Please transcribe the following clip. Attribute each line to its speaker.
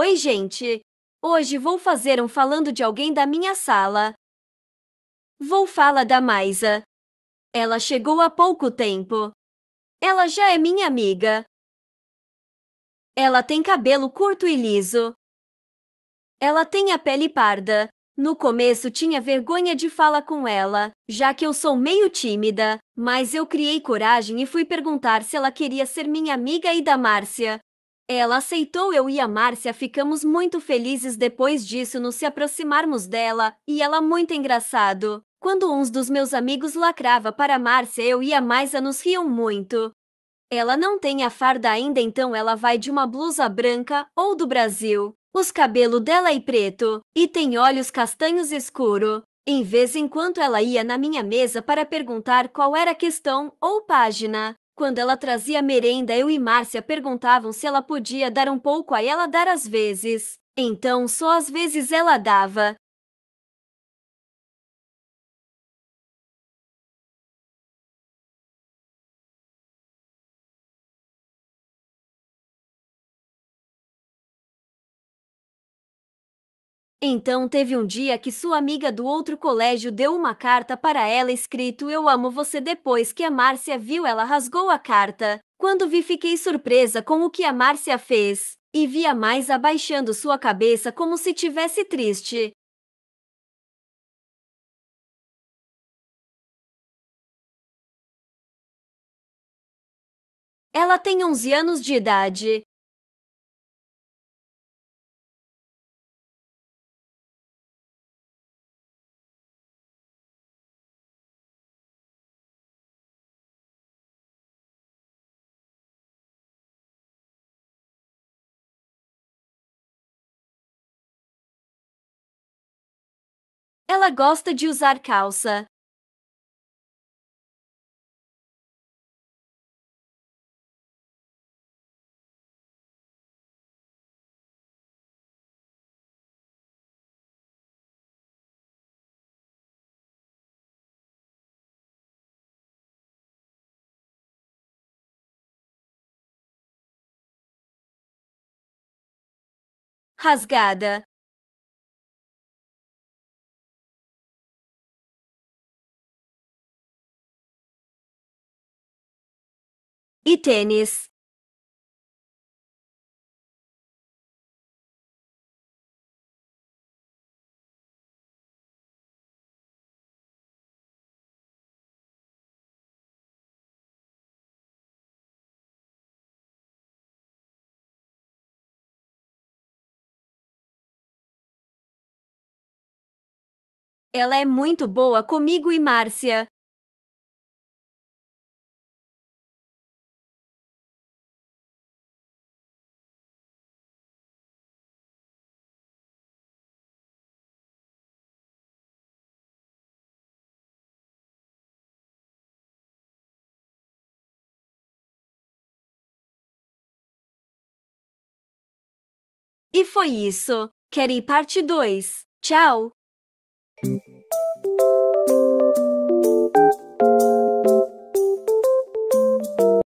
Speaker 1: Oi, gente! Hoje vou fazer um falando de alguém da minha sala. Vou falar da Maisa. Ela chegou há pouco tempo. Ela já é minha amiga. Ela tem cabelo curto e liso. Ela tem a pele parda. No começo tinha vergonha de falar com ela, já que eu sou meio tímida, mas eu criei coragem e fui perguntar se ela queria ser minha amiga e da Márcia. Ela aceitou eu e a Márcia, ficamos muito felizes depois disso nos se aproximarmos dela, e ela muito engraçado. Quando uns dos meus amigos lacrava para Márcia, eu e a Maisa nos riam muito. Ela não tem a farda ainda, então ela vai de uma blusa branca ou do Brasil. Os cabelos dela é preto e tem olhos castanhos escuro. Em vez enquanto ela ia na minha mesa para perguntar qual era a questão ou página, quando ela trazia merenda, eu e Márcia perguntavam se ela podia dar um pouco a ela dar às
Speaker 2: vezes. Então só às vezes ela dava, Então teve um dia que sua amiga do outro colégio
Speaker 1: deu uma carta para ela escrito Eu amo você depois que a Márcia viu ela rasgou a carta. Quando vi fiquei surpresa com o que a Márcia fez e via mais abaixando
Speaker 2: sua cabeça como se tivesse triste. Ela tem 11 anos de idade. Ela gosta de usar calça. rasgada e tênis Ela é muito boa comigo e Márcia. E foi isso. Quer ir parte 2. Tchau!